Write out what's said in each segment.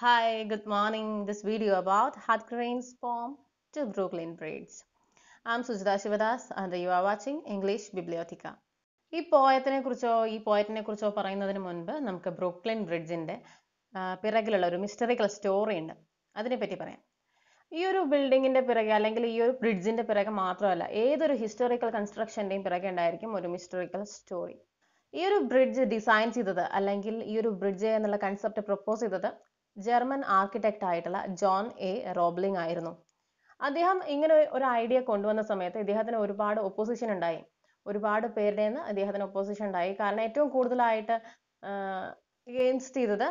Hi, good morning. This video about Hutgrain's poem to Brooklyn Bridge. I'm Sujita Shivadas and you are watching English Bibliotheca. ഈ പോയത്തിനെ കുറിച്ചോ ഈ പോയറ്റിനെ കുറിച്ചോ പറയുന്നതിന് മുൻപ് നമുക്ക് ബ്രൂക്ലിൻ ബ്രിഡ്ജിന്റെ പിറകിലുള്ള ഒരു മിസ്റ്ററിക്കൽ സ്റ്റോറി ഉണ്ട് അതിനെ പറ്റി പറയാം ഈ ഒരു ബിൽഡിങ്ങിന്റെ പിറകെ അല്ലെങ്കിൽ ഈ ഒരു ബ്രിഡ്ജിന്റെ പിറകെ മാത്രമല്ല ഏതൊരു ഹിസ്റ്റോറിക്കൽ കൺസ്ട്രക്ഷന്റെയും പിറകെ ഉണ്ടായിരിക്കും ഒരു മിസ്റ്ററിക്കൽ സ്റ്റോറി ഈ ഒരു ബ്രിഡ്ജ് ഡിസൈൻ ചെയ്തത് അല്ലെങ്കിൽ ഈ ഒരു ബ്രിഡ്ജ് എന്നുള്ള കൺസെപ്റ്റ് പ്രപ്പോസ് ചെയ്തത് ജർമ്മൻ ആർക്കിടെക്റ്റ് ആയിട്ടുള്ള ജോൺ എ റോബ്ലിംഗ് ആയിരുന്നു അദ്ദേഹം ഇങ്ങനെ ഒരു ഐഡിയ കൊണ്ടുവന്ന സമയത്ത് ഇദ്ദേഹത്തിന് ഒരുപാട് ഒപ്പോസിഷൻ ഉണ്ടായി ഒരുപാട് പേരുടെ നിന്ന് അദ്ദേഹത്തിന് ഒപ്പോസിഷൻ ഉണ്ടായി കാരണം ഏറ്റവും കൂടുതലായിട്ട് എഗൈൻസ്റ്റ് ചെയ്തത്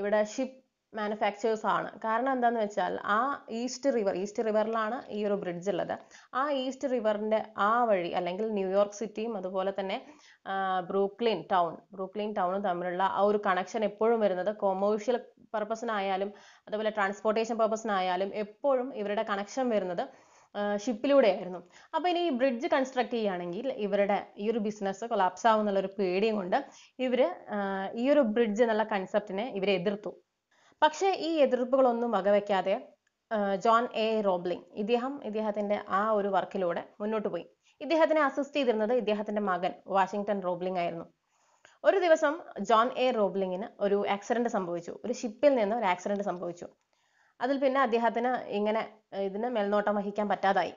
ഇവിടെ ഷിപ്പ് മാനുഫാക്ചേഴ്സ് ആണ് കാരണം എന്താന്ന് വെച്ചാൽ ആ ഈസ്റ്റ് റിവർ ഈസ്റ്റ് റിവറിലാണ് ഈ ഒരു ബ്രിഡ്ജ് ഉള്ളത് ആ ഈസ്റ്റ് റിവറിന്റെ ആ വഴി അല്ലെങ്കിൽ ന്യൂയോർക്ക് സിറ്റിയും അതുപോലെ തന്നെ ബ്രൂക്ലിൻ ടൗൺ ബ്രൂക്ലിൻ ടൗണും തമ്മിലുള്ള ആ ഒരു കണക്ഷൻ എപ്പോഴും വരുന്നത് കൊമേഴ്ഷ്യൽ പർപ്പസിനായാലും അതുപോലെ ട്രാൻസ്പോർട്ടേഷൻ പർപ്പസിനായാലും എപ്പോഴും ഇവരുടെ കണക്ഷൻ വരുന്നത് ഷിപ്പിലൂടെ ആയിരുന്നു അപ്പോൾ ഇനി ഈ ബ്രിഡ്ജ് കൺസ്ട്രക്ട് ചെയ്യുകയാണെങ്കിൽ ഇവരുടെ ഈ ഒരു ബിസിനസ് കൊലാപ്സ് ആവും ഒരു പേടിയും കൊണ്ട് ഇവർ ഈ ഒരു ബ്രിഡ്ജ് എന്നുള്ള കൺസെപ്റ്റിനെ ഇവരെ എതിർത്തു പക്ഷേ ഈ എതിർപ്പുകളൊന്നും വകവയ്ക്കാതെ ജോൺ എ റോബ്ലിംഗ് ഇദ്ദേഹം ഇദ്ദേഹത്തിന്റെ ആ ഒരു വർക്കിലൂടെ മുന്നോട്ട് പോയി ഇദ്ദേഹത്തിനെ അസിസ്റ്റ് ചെയ്തിരുന്നത് ഇദ്ദേഹത്തിന്റെ മകൻ വാഷിങ്ടൺ റോബ്ലിംഗ് ആയിരുന്നു ഒരു ദിവസം ജോൺ എ റോബ്ലിങ്ങിന് ഒരു ആക്സിഡന്റ് സംഭവിച്ചു ഒരു ഷിപ്പിൽ നിന്ന് ഒരു ആക്സിഡന്റ് സംഭവിച്ചു അതിൽ പിന്നെ അദ്ദേഹത്തിന് ഇങ്ങനെ ഇതിന് മേൽനോട്ടം വഹിക്കാൻ പറ്റാതായി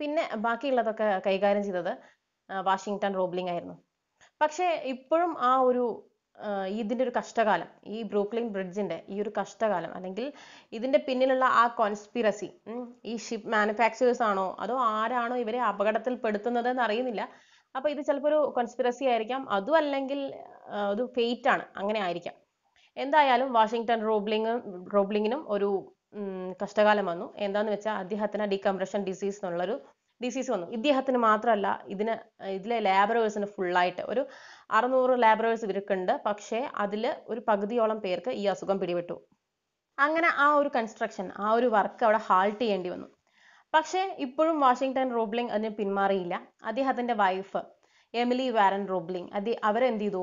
പിന്നെ ബാക്കിയുള്ളതൊക്കെ കൈകാര്യം ചെയ്തത് വാഷിങ്ടൺ റോബ്ലിംഗ് ആയിരുന്നു പക്ഷേ ഇപ്പോഴും ആ ഒരു ഇതിൻ്റെ ഒരു കഷ്ടകാലം ഈ ബ്രൂക്ലിൻ ബ്രിഡ്ജിൻ്റെ ഈ ഒരു കഷ്ടകാലം അല്ലെങ്കിൽ ഇതിൻ്റെ പിന്നിലുള്ള ആ കോൺസ്പിറസി ഈ ഷിപ്പ് മാനുഫാക്ചറേഴ്സ് ആണോ അതോ ആരാണോ ഇവരെ അപകടത്തിൽപ്പെടുത്തുന്നത് എന്ന് അറിയുന്നില്ല അപ്പോൾ ഇത് ചിലപ്പോൾ ഒരു കോൺസ്പിറസി ആയിരിക്കാം അതും അല്ലെങ്കിൽ ഒരു ഫെയ്റ്റ് ആണ് അങ്ങനെ ആയിരിക്കാം എന്തായാലും വാഷിങ്ടൺ റോബ്ലിങ് റോബ്ലിങ്ങിനും ഒരു കഷ്ടകാലം വന്നു എന്താന്ന് വെച്ചാൽ അദ്ദേഹത്തിന് ഡികംപ്രഷൻ ഡിസീസ് എന്നുള്ളൊരു ഡിസീസ് വന്നു ഇദ്ദേഹത്തിന് മാത്രമല്ല ഇതിന് ഇതിലെ ലാബറേഴ്സിന് ഫുള്ളായിട്ട് ഒരു അറുന്നൂറ് ലാബറേഴ്സ് ഇവർക്കുണ്ട് പക്ഷേ അതിൽ ഒരു പകുതിയോളം പേർക്ക് ഈ അസുഖം പിടിപെട്ടു അങ്ങനെ ആ ഒരു കൺസ്ട്രക്ഷൻ ആ ഒരു വർക്ക് അവിടെ ഹാൾട്ട് ചെയ്യേണ്ടി വന്നു പക്ഷേ ഇപ്പോഴും വാഷിങ്ടൺ റോബ്ലിംഗ് അതിന് പിന്മാറിയില്ല അദ്ദേഹത്തിൻ്റെ വൈഫ് എമിലി വാരൻ റോബ്ലിംഗ് അത് അവരെന്ത് ചെയ്തു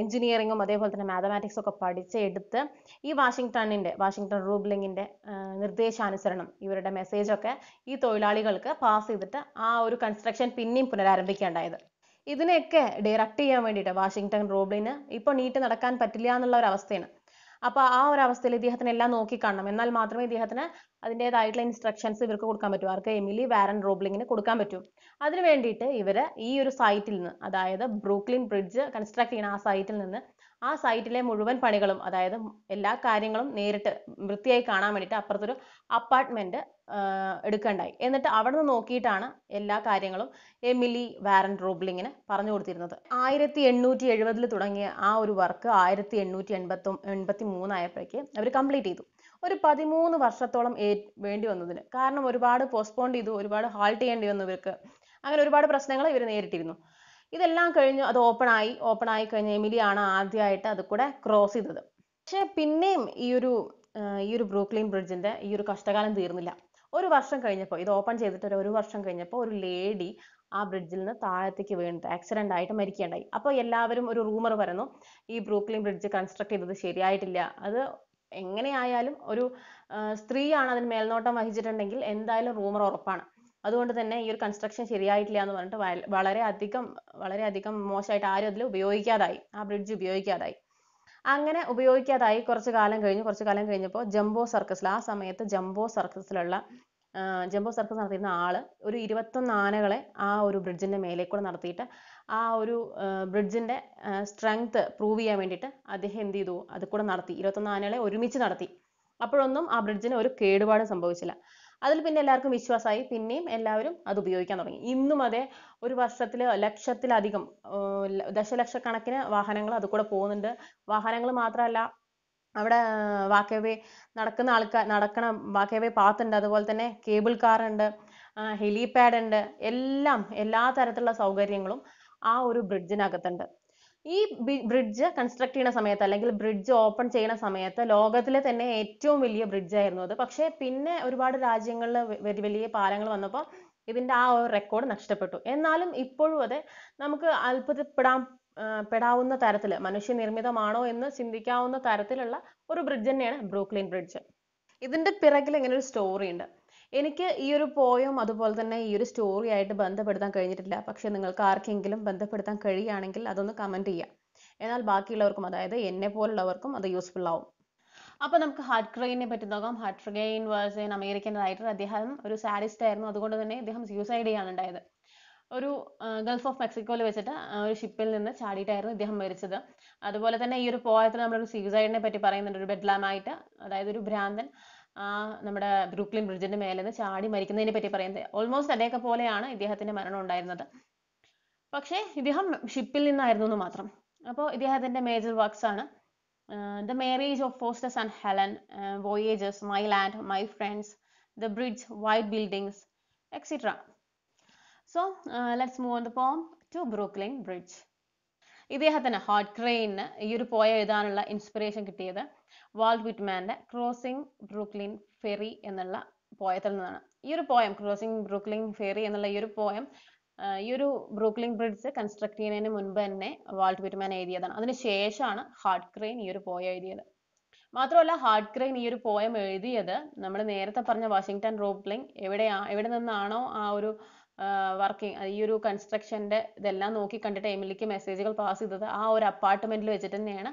എഞ്ചിനീയറിങ്ങും അതേപോലെ തന്നെ മാത്തമാറ്റിക്സ് ഒക്കെ പഠിച്ചെടുത്ത് ഈ വാഷിങ്ടണിൻ്റെ വാഷിങ്ടൺ റൂബ്ലിങ്ങിൻ്റെ നിർദ്ദേശാനുസരണം ഇവരുടെ മെസ്സേജൊക്കെ ഈ തൊഴിലാളികൾക്ക് പാസ് ചെയ്തിട്ട് ആ ഒരു കൺസ്ട്രക്ഷൻ പിന്നെയും പുനരാരംഭിക്കേണ്ടായത് ഇതിനെയൊക്കെ ഡയറക്റ്റ് ചെയ്യാൻ വേണ്ടിയിട്ട് വാഷിങ്ടൺ റൂബ്ലിന് ഇപ്പോൾ നീറ്റ് നടക്കാൻ പറ്റില്ല എന്നുള്ള ഒരു അവസ്ഥയാണ് അപ്പോൾ ആ ഒരു അവസ്ഥയിൽ ഇദ്ദേഹത്തിന് എല്ലാം നോക്കി കാണണം എന്നാൽ മാത്രമേ ഇദ്ദേഹത്തിന് അതിൻ്റെതായിട്ടുള്ള ഇൻസ്ട്രക്ഷൻസ് ഇവർക്ക് കൊടുക്കാൻ പറ്റൂ ആർക്ക് എമിലി വാരൻ റോബ്ലിങ്ങിന് കൊടുക്കാൻ പറ്റൂ അതിന് വേണ്ടിയിട്ട് ഇവർ ഈ ഒരു സൈറ്റിൽ നിന്ന് അതായത് ബ്രൂക്ലിൻ ബ്രിഡ്ജ് കൺസ്ട്രക്ട് ചെയ്യുന്ന ആ സൈറ്റിൽ നിന്ന് ആ സൈറ്റിലെ മുഴുവൻ പണികളും അതായത് എല്ലാ കാര്യങ്ങളും നേരിട്ട് വൃത്തിയായി കാണാൻ വേണ്ടിയിട്ട് അപ്പുറത്തൊരു അപ്പാർട്ട്മെന്റ് എടുക്കണ്ടായി എന്നിട്ട് അവിടെ നിന്ന് നോക്കിയിട്ടാണ് എല്ലാ കാര്യങ്ങളും എമിലി വാരൻ റോബ്ലിങ്ങിന് പറഞ്ഞു കൊടുത്തിരുന്നത് ആയിരത്തി എണ്ണൂറ്റി എഴുപതിൽ തുടങ്ങിയ ആ ഒരു വർക്ക് ആയിരത്തി എണ്ണൂറ്റി എൺപത്തി എൺപത്തി മൂന്നായപ്പോഴേക്ക് അവർ കംപ്ലീറ്റ് ചെയ്തു ഒരു പതിമൂന്ന് വർഷത്തോളം വേണ്ടി വന്നതിന് കാരണം ഒരുപാട് പോസ്റ്റ്പോൺ ചെയ്തു ഒരുപാട് ഹാൾട്ട് ചെയ്യേണ്ടി വന്നു ഇവർക്ക് അങ്ങനെ ഒരുപാട് പ്രശ്നങ്ങൾ ഇവർ നേരിട്ടിരുന്നു ഇതെല്ലാം കഴിഞ്ഞു അത് ഓപ്പൺ ആയി ഓപ്പൺ ആയി എമിലി എമിലിയാണ് ആദ്യമായിട്ട് അത് കൂടെ ക്രോസ് ചെയ്തത് പക്ഷെ പിന്നെയും ഈ ഒരു ഈ ഒരു ബ്രൂക്ലിൻ ബ്രിഡ്ജിന്റെ ഈ ഒരു കഷ്ടകാലം തീർന്നില്ല ഒരു വർഷം കഴിഞ്ഞപ്പോൾ ഇത് ഓപ്പൺ ചെയ്തിട്ട് ഒരു ഒരു വർഷം കഴിഞ്ഞപ്പോൾ ഒരു ലേഡി ആ ബ്രിഡ്ജിൽ നിന്ന് താഴത്തേക്ക് വീണിട്ട് ആക്സിഡന്റ് ആയിട്ട് മരിക്കുകയുണ്ടായി അപ്പോൾ എല്ലാവരും ഒരു റൂമർ പറയുന്നു ഈ ബ്രൂക്ലിൻ ബ്രിഡ്ജ് കൺസ്ട്രക്ട് ചെയ്തത് ശരിയായിട്ടില്ല അത് എങ്ങനെയായാലും ഒരു സ്ത്രീയാണ് അതിന് മേൽനോട്ടം വഹിച്ചിട്ടുണ്ടെങ്കിൽ എന്തായാലും റൂമർ ഉറപ്പാണ് അതുകൊണ്ട് തന്നെ ഈ ഒരു കൺസ്ട്രക്ഷൻ ശരിയായിട്ടില്ല എന്ന് പറഞ്ഞിട്ട് വളരെ അധികം വളരെ അധികം മോശമായിട്ട് ആരും അതിൽ ഉപയോഗിക്കാതായി ആ ബ്രിഡ്ജ് ഉപയോഗിക്കാതായി അങ്ങനെ ഉപയോഗിക്കാതായി കുറച്ച് കാലം കഴിഞ്ഞു കുറച്ച് കാലം കഴിഞ്ഞപ്പോൾ ജംബോ സർക്കസിൽ ആ സമയത്ത് ജംബോ സർക്കസിലുള്ള ജംബോ സർക്കസ് നടത്തിയിരുന്ന ആള് ഒരു ഇരുപത്തൊന്ന് ആനകളെ ആ ഒരു ബ്രിഡ്ജിന്റെ മേലെ കൂടെ നടത്തിയിട്ട് ആ ഒരു ബ്രിഡ്ജിന്റെ സ്ട്രെങ്ത് പ്രൂവ് ചെയ്യാൻ വേണ്ടിയിട്ട് അദ്ദേഹം എന്ത് ചെയ്തു അത് കൂടെ നടത്തി ഇരുപത്തൊന്ന് ആനകളെ ഒരുമിച്ച് നടത്തി അപ്പോഴൊന്നും ആ ബ്രിഡ്ജിന് ഒരു കേടുപാട് സംഭവിച്ചില്ല അതിൽ പിന്നെ എല്ലാവർക്കും വിശ്വാസമായി പിന്നെയും എല്ലാവരും അത് ഉപയോഗിക്കാൻ തുടങ്ങി ഇന്നും അതെ ഒരു വർഷത്തിൽ ലക്ഷത്തിലധികം ദശലക്ഷക്കണക്കിന് വാഹനങ്ങൾ അത് കൂടെ പോകുന്നുണ്ട് വാഹനങ്ങൾ മാത്രമല്ല അവിടെ വാക്കേവേ നടക്കുന്ന ആൾക്കാർ നടക്കണ വാക്കേവേ പാത്ത് ഉണ്ട് അതുപോലെ തന്നെ കേബിൾ കാർ ഉണ്ട് ഹെലിപാഡ് ഉണ്ട് എല്ലാം എല്ലാ തരത്തിലുള്ള സൗകര്യങ്ങളും ആ ഒരു ബ്രിഡ്ജിനകത്തുണ്ട് ഈ bridge construct ചെയ്യുന്ന സമയത്ത് അല്ലെങ്കിൽ bridge open ചെയ്യുന്ന സമയത്ത് ലോകത്തിലെ തന്നെ ഏറ്റവും വലിയ bridge ആയിരുന്നു അത്. പക്ഷേ പിന്നെ ഒരുപാട് രാജ്യങ്ങളിൽ വലിയ വലിയ പാലങ്ങൾ വന്നപ്പോൾ ഇതിൻറെ ആ ഒരു record നഷ്ടപ്പെട്ടു. എന്നാലും ഇപ്പോഴും അതെ നമുക്ക് അത്ഭുതപ്പെടാൻ ആഹ് പെടാവുന്ന മനുഷ്യ മനുഷ്യനിർമ്മിതമാണോ എന്ന് ചിന്തിക്കാവുന്ന തരത്തിലുള്ള ഒരു bridge തന്നെയാണ് brooklyn bridge. ഇതിൻറെ പിറകിൽ ഇങ്ങനെ ഒരു story ഉണ്ട്. എനിക്ക് ഈ ഒരു പോയം അതുപോലെ തന്നെ ഈ ഒരു സ്റ്റോറി ആയിട്ട് ബന്ധപ്പെടുത്താൻ കഴിഞ്ഞിട്ടില്ല പക്ഷേ നിങ്ങൾക്ക് ആർക്കെങ്കിലും ബന്ധപ്പെടുത്താൻ കഴിയുകയാണെങ്കിൽ അതൊന്ന് കമന്റ് ചെയ്യാം എന്നാൽ ബാക്കിയുള്ളവർക്കും അതായത് എന്നെ പോലുള്ളവർക്കും അത് യൂസ്ഫുൾ ആവും അപ്പോൾ നമുക്ക് ഹാർട്ട്ക്രെയിനെ പറ്റി നോക്കാം Hart Crane was an American writer അദ്ദേഹം ഒരു സാരിസ്റ്റ് ആയിരുന്നു അതുകൊണ്ട് തന്നെ അദ്ദേഹം സ്യൂസൈഡ് ചെയ്യാനുണ്ടായത് ഒരു ഗൾഫ് ഓഫ് മെക്സിക്കോയിൽ വെച്ചിട്ട് ഒരു ഷിപ്പിൽ നിന്ന് ചാടിയിട്ടായിരുന്നു ഇദ്ദേഹം മരിച്ചത് അതുപോലെ തന്നെ ഈ ഒരു പോയത്തിൽ നമ്മളൊരു സ്യൂസൈഡിനെ പറ്റി പറയുന്നുണ്ട് ഒരു ബെഡ്ലാമായിട്ട് അതായത് ഒരു ഭ്രാന്തൻ ആ നമ്മുടെ ബ്രൂക്ലിൻ ബ്രിഡ്ജിന്റെ മേലെ നിന്ന് ചാടി മരിക്കുന്നതിനെ പറ്റി പറയുന്നത് ഓൾമോസ്റ്റ് അതേ പോലെയാണ് ഇദ്ദേഹത്തിന്റെ മരണം ഉണ്ടായിരുന്നത് പക്ഷേ ഇദ്ദേഹം ഷിപ്പിൽ നിന്നായിരുന്നു എന്ന് മാത്രം അപ്പോൾ ഇദ്ദേഹത്തിന്റെ മേജർ വർക്ക്സ് ആണ് the marriage of Faustus and Helen voyages my land my friends the bridge white buildings etcetera so let's move on the poem to Brooklyn bridge ഇദ്ദേഹത്തിന് ഹാർഡ് ക്രെയിന് ഈ ഒരു പോയ എഴുതാനുള്ള ഇൻസ്പിറേഷൻ കിട്ടിയത് വാൾഡ് വിറ്റ്മാൻ്റെ crossing Brooklyn ferry എന്നുള്ള പോയത്തിൽ നിന്നാണ് ഈ ഒരു പോയം ക്രോസിംഗ് ബ്രൂക്ലിൻ ഫെറി എന്നുള്ള ഈ ഒരു പോയം ഈ ഒരു ബ്രൂക്ലിൻ ബ്രിഡ്ജ് കൺസ്ട്രക്ട് ചെയ്യുന്നതിന് മുൻപ് തന്നെ വാൾട്ട് വിറ്റ്മാൻ എഴുതിയതാണ് അതിനുശേഷമാണ് ഹാർഡ് ക്രെയിൻ ഈ ഒരു പോയം എഴുതിയത് മാത്രമല്ല ഹാർഡ് ക്രെയിൻ ഈ ഒരു പോയം എഴുതിയത് നമ്മൾ നേരത്തെ പറഞ്ഞ വാഷിങ്ടൺ റോപ്ലിംഗ് എവിടെയാ എവിടെ നിന്നാണോ ആ ഒരു വർക്കിംഗ് ഈ ഒരു കൺസ്ട്രക്ഷൻ്റെ ഇതെല്ലാം നോക്കി കണ്ടിട്ട് എമിലിക്ക് മെസ്സേജുകൾ പാസ് ചെയ്തത് ആ ഒരു അപ്പാർട്ട്മെന്റിൽ വെച്ചിട്ട് തന്നെയാണ്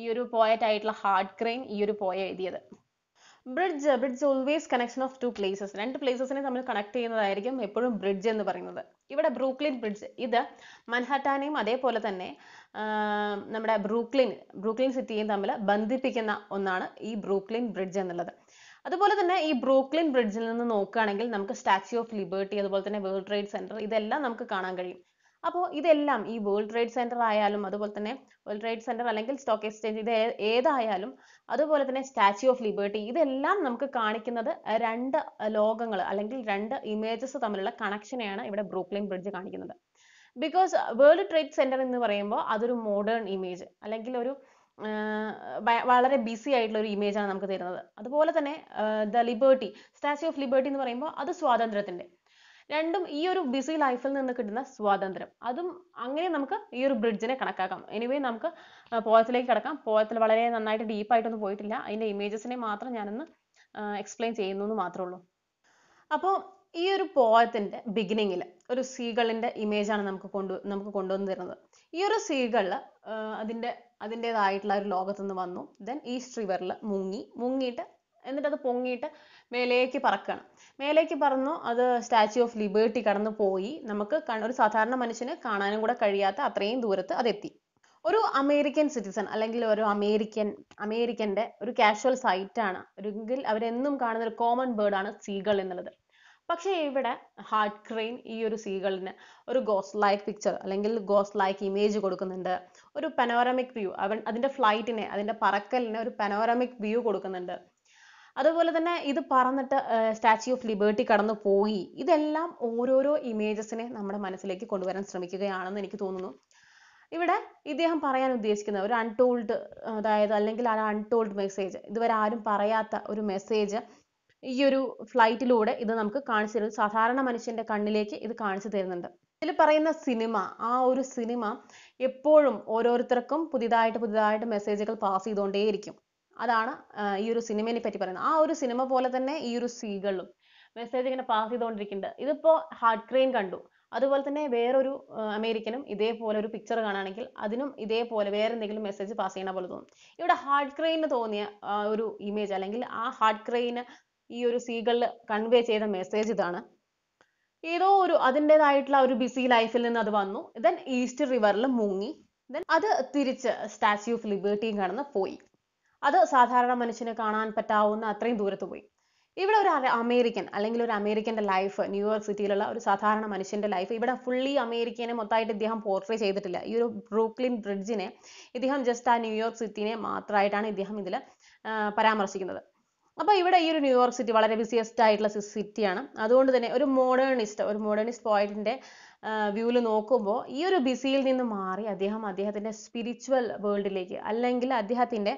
ഈ ഒരു പോയറ്റ് ആയിട്ടുള്ള ഹാർഡ് ക്രെയിൻ ഈ ഒരു പോയ എഴുതിയത് bridge bridge always connection of two places രണ്ട് പ്ലേസസിനെ തമ്മിൽ കണക്ട് ചെയ്യുന്നതായിരിക്കും എപ്പോഴും ബ്രിഡ്ജ് എന്ന് പറയുന്നത് ഇവിടെ ബ്രൂക്ലിൻ ബ്രിഡ്ജ് ഇത് മൻഹട്ടാനെയും അതേപോലെ തന്നെ നമ്മുടെ ബ്രൂക്ലിൻ ബ്രൂക്ലിൻ സിറ്റിയും തമ്മിൽ ബന്ധിപ്പിക്കുന്ന ഒന്നാണ് ഈ ബ്രൂക്ലിൻ ബ്രിഡ്ജ് എന്നുള്ളത് അതുപോലെ തന്നെ ഈ ബ്രൂക്ലിൻ ബ്രിഡ്ജിൽ നിന്ന് നോക്കുകയാണെങ്കിൽ നമുക്ക് സ്റ്റാച്യു ഓഫ് ലിബേർട്ടി അതുപോലെ തന്നെ വേൾഡ് ട്രേഡ് സെന്റർ ഇതെല്ലാം നമുക്ക് കാണാൻ കഴിയും അപ്പോൾ ഇതെല്ലാം ഈ വേൾഡ് ട്രേഡ് സെന്റർ ആയാലും അതുപോലെ തന്നെ വേൾഡ് ട്രേഡ് സെന്റർ അല്ലെങ്കിൽ സ്റ്റോക്ക് എക്സ്ചേഞ്ച് ഇത് ഏതായാലും അതുപോലെ തന്നെ സ്റ്റാച്യു ഓഫ് ലിബേർട്ടി ഇതെല്ലാം നമുക്ക് കാണിക്കുന്നത് രണ്ട് ലോകങ്ങൾ അല്ലെങ്കിൽ രണ്ട് ഇമേജസ് തമ്മിലുള്ള കണക്ഷനെയാണ് ഇവിടെ ബ്രൂക്ലിൻ ബ്രിഡ്ജ് കാണിക്കുന്നത് ബിക്കോസ് വേൾഡ് ട്രേഡ് സെന്റർ എന്ന് പറയുമ്പോൾ അതൊരു മോഡേൺ ഇമേജ് അല്ലെങ്കിൽ ഒരു വളരെ ബിസി ആയിട്ടുള്ള ഒരു ഇമേജ് ആണ് നമുക്ക് തരുന്നത് അതുപോലെ തന്നെ the liberty statue of liberty എന്ന് പറയുമ്പോൾ അത് സ്വാതന്ത്ര്യത്തിന്റെ രണ്ടും ഈ ഒരു ബിസി ലൈഫിൽ നിന്ന് കിട്ടുന്ന സ്വാതന്ത്ര്യം അതും അങ്ങനെ നമുക്ക് ഈ ഒരു ബ്രിഡ്ജിനെ കണക്കാക്കാം എനിവേ നമുക്ക് പോയത്തിലേക്ക് കിടക്കാം പോയത്തിൽ വളരെ നന്നായിട്ട് ഡീപ്പായിട്ടൊന്നും പോയിട്ടില്ല അതിൻ്റെ ഇമേജസിനെ മാത്രം ഞാനൊന്ന് എക്സ്പ്ലെയിൻ ചെയ്യുന്നു എന്ന് മാത്രമേ ഉള്ളൂ അപ്പോൾ ഈ ഒരു പോയത്തിൻ്റെ ബിഗിനിങ്ങിൽ ഒരു സീകളിൻ്റെ ഇമേജാണ് നമുക്ക് കൊണ്ടു നമുക്ക് കൊണ്ടുവന്ന് തരുന്നത് ഈ ഒരു സീകളിൽ അതിൻ്റെ അതിൻ്റേതായിട്ടുള്ള ഒരു ലോകത്ത് നിന്ന് വന്നു ദെൻ ഈസ്റ്റ് റിവറിൽ മുങ്ങി മുങ്ങിയിട്ട് എന്നിട്ട് അത് പൊങ്ങിയിട്ട് മേലേക്ക് പറക്കണം മേലേക്ക് പറന്നു അത് സ്റ്റാച്യു ഓഫ് ലിബേർട്ടി കടന്നു പോയി നമുക്ക് ഒരു സാധാരണ മനുഷ്യന് കാണാനും കൂടെ കഴിയാത്ത അത്രയും ദൂരത്ത് അതെത്തി ഒരു അമേരിക്കൻ സിറ്റിസൺ അല്ലെങ്കിൽ ഒരു അമേരിക്കൻ അമേരിക്കൻ്റെ ഒരു കാഷ്വൽ സൈറ്റാണ് ഒരുങ്കിൽ അവരെന്നും കാണുന്ന ഒരു കോമൺ ബേർഡാണ് സീകൾ എന്നുള്ളത് പക്ഷേ ഇവിടെ ഹാർട്ട് ക്രെയിൻ ഈ ഒരു സീകളിന് ഒരു ഗോസ് ലൈക്ക് പിക്ചർ അല്ലെങ്കിൽ ഗോസ് ലൈക്ക് ഇമേജ് കൊടുക്കുന്നുണ്ട് ഒരു പനോറമിക് വ്യൂ അവൻ അതിൻ്റെ ഫ്ലൈറ്റിനെ അതിൻ്റെ പറക്കലിനെ ഒരു പനോറമിക് വ്യൂ കൊടുക്കുന്നുണ്ട് അതുപോലെ തന്നെ ഇത് പറന്നിട്ട് സ്റ്റാച്യു ഓഫ് ലിബേർട്ടി കടന്നു പോയി ഇതെല്ലാം ഓരോരോ ഇമേജസിനെ നമ്മുടെ മനസ്സിലേക്ക് കൊണ്ടുവരാൻ ശ്രമിക്കുകയാണെന്ന് എനിക്ക് തോന്നുന്നു ഇവിടെ ഇദ്ദേഹം പറയാൻ ഉദ്ദേശിക്കുന്ന ഒരു അൺടോൾഡ് അതായത് അല്ലെങ്കിൽ ആ അൺടോൾഡ് മെസ്സേജ് ഇതുവരെ ആരും പറയാത്ത ഒരു മെസ്സേജ് ഈ ഒരു ഫ്ലൈറ്റിലൂടെ ഇത് നമുക്ക് കാണിച്ചു തരുന്നത് സാധാരണ മനുഷ്യന്റെ കണ്ണിലേക്ക് ഇത് കാണിച്ചു തരുന്നുണ്ട് ഇതിൽ പറയുന്ന സിനിമ ആ ഒരു സിനിമ എപ്പോഴും ഓരോരുത്തർക്കും പുതിയതായിട്ട് പുതിയതായിട്ട് മെസ്സേജുകൾ പാസ് ചെയ്തുകൊണ്ടേയിരിക്കും അതാണ് ഈ ഒരു സിനിമയെ പറ്റി പറയുന്നത് ആ ഒരു സിനിമ പോലെ തന്നെ ഈ ഒരു സ്ത്രീകളും മെസ്സേജ് ഇങ്ങനെ പാസ് ചെയ്തുകൊണ്ടിരിക്കുന്നുണ്ട് ഇതിപ്പോ ഹാർഡ് ക്രെയിൻ കണ്ടു അതുപോലെ തന്നെ വേറൊരു അമേരിക്കനും ഇതേപോലെ ഒരു പിക്ചർ കാണുകയാണെങ്കിൽ അതിനും ഇതേപോലെ വേറെ എന്തെങ്കിലും മെസ്സേജ് പാസ് ചെയ്യണ പോലെ തോന്നും ഇവിടെ ഹാർഡ് ക്രെയിന് തോന്നിയ ഒരു ഇമേജ് അല്ലെങ്കിൽ ആ ഹാർഡ് ക്രെയിന് ഈ ഒരു സീകളിൽ കൺവേ ചെയ്ത മെസ്സേജ് ഇതാണ് ഏതോ ഒരു അതിൻ്റെതായിട്ടുള്ള ഒരു ബിസി ലൈഫിൽ നിന്ന് അത് വന്നു ദെൻ ഈസ്റ്റ് റിവറിൽ മുങ്ങി ദെൻ അത് തിരിച്ച് സ്റ്റാച്യൂ ഓഫ് ലിബർട്ടിയും കടന്ന് പോയി അത് സാധാരണ മനുഷ്യന് കാണാൻ പറ്റാവുന്ന അത്രയും ദൂരത്ത് പോയി ഇവിടെ ഒരു അമേരിക്കൻ അല്ലെങ്കിൽ ഒരു അമേരിക്കൻ്റെ ലൈഫ് ന്യൂയോർക്ക് സിറ്റിയിലുള്ള ഒരു സാധാരണ മനുഷ്യൻ്റെ ലൈഫ് ഇവിടെ ഫുള്ളി അമേരിക്കനെ മൊത്തമായിട്ട് ഇദ്ദേഹം പോർട്രേ ചെയ്തിട്ടില്ല ഈ ഒരു ബ്രൂക്ലിൻ ബ്രിഡ്ജിനെ ഇദ്ദേഹം ജസ്റ്റ് ആ ന്യൂയോർക്ക് സിറ്റിനെ മാത്രമായിട്ടാണ് ഇദ്ദേഹം ഇതിൽ പരാമർശിക്കുന്നത് അപ്പോൾ ഇവിടെ ഈ ഒരു ന്യൂയോർക്ക് സിറ്റി വളരെ ബിസിയസ്റ്റ് ആയിട്ടുള്ള സിറ്റിയാണ് അതുകൊണ്ട് തന്നെ ഒരു മോഡേണിസ്റ്റ് ഒരു മോഡേണിസ്റ്റ് പോയിന്റിൻ്റെ വ്യൂവിൽ നോക്കുമ്പോൾ ഈ ഒരു ബിസിയിൽ നിന്ന് മാറി അദ്ദേഹം അദ്ദേഹത്തിൻ്റെ സ്പിരിച്വൽ വേൾഡിലേക്ക് അല്ലെങ്കിൽ അദ്ദേഹത്തിൻ്റെ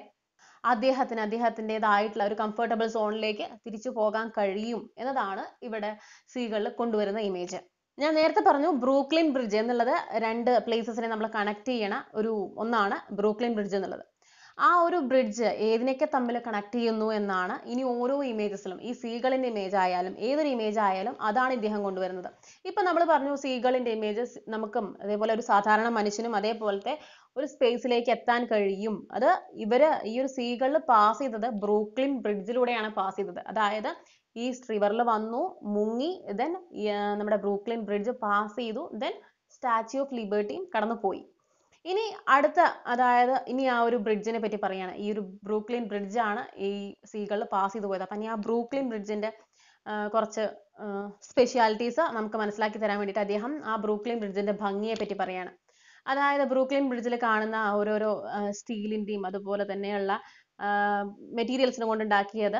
അദ്ദേഹത്തിന് അദ്ദേഹത്തിൻ്റെതായിട്ടുള്ള ഒരു കംഫർട്ടബിൾ സോണിലേക്ക് തിരിച്ചു പോകാൻ കഴിയും എന്നതാണ് ഇവിടെ സ്ത്രീകളിൽ കൊണ്ടുവരുന്ന ഇമേജ് ഞാൻ നേരത്തെ പറഞ്ഞു ബ്രൂക്ലിൻ ബ്രിഡ്ജ് എന്നുള്ളത് രണ്ട് പ്ലേസസിനെ നമ്മൾ കണക്ട് ചെയ്യണ ഒരു ഒന്നാണ് ബ്രൂക്ലിൻ ബ്രിഡ്ജ് എന്നുള്ളത് ആ ഒരു ബ്രിഡ്ജ് ഏതിനൊക്കെ തമ്മിൽ കണക്ട് ചെയ്യുന്നു എന്നാണ് ഇനി ഓരോ ഇമേജസിലും ഈ സീകളിൻ്റെ ഇമേജ് ആയാലും ഏതൊരു ഇമേജ് ആയാലും അതാണ് ഇദ്ദേഹം കൊണ്ടുവരുന്നത് ഇപ്പം നമ്മൾ പറഞ്ഞു സീകളിൻ്റെ ഇമേജ് നമുക്കും അതേപോലെ ഒരു സാധാരണ മനുഷ്യനും അതേപോലത്തെ ഒരു സ്പേസിലേക്ക് എത്താൻ കഴിയും അത് ഇവര് ഈ ഒരു സീകളിൽ പാസ് ചെയ്തത് ബ്രൂക്ലിൻ ബ്രിഡ്ജിലൂടെയാണ് പാസ് ചെയ്തത് അതായത് ഈസ്റ്റ് റിവറിൽ വന്നു മുങ്ങി ദെൻ നമ്മുടെ ബ്രൂക്ലിൻ ബ്രിഡ്ജ് പാസ് ചെയ്തു ദെൻ സ്റ്റാച്യു ഓഫ് ലിബർട്ടിയും കടന്നുപോയി ഇനി അടുത്ത അതായത് ഇനി ആ ഒരു ബ്രിഡ്ജിനെ പറ്റി പറയാണ് ഈ ഒരു ബ്രൂക്ലിൻ ബ്രിഡ്ജാണ് ഈ സീകളിൽ പാസ് ചെയ്തു പോയത് അപ്പം ഇനി ആ ബ്രൂക്ലിൻ ബ്രിഡ്ജിന്റെ കുറച്ച് സ്പെഷ്യാലിറ്റീസ് നമുക്ക് മനസ്സിലാക്കി തരാൻ വേണ്ടിയിട്ട് അദ്ദേഹം ആ ബ്രൂക്ലിൻ ബ്രിഡ്ജിന്റെ ഭംഗിയെ പറ്റി പറയാണ് അതായത് ബ്രൂക്ലിൻ ബ്രിഡ്ജിൽ കാണുന്ന ഓരോരോ സ്റ്റീലിൻ്റെയും അതുപോലെ തന്നെയുള്ള മെറ്റീരിയൽസിനെ കൊണ്ടുണ്ടാക്കിയത്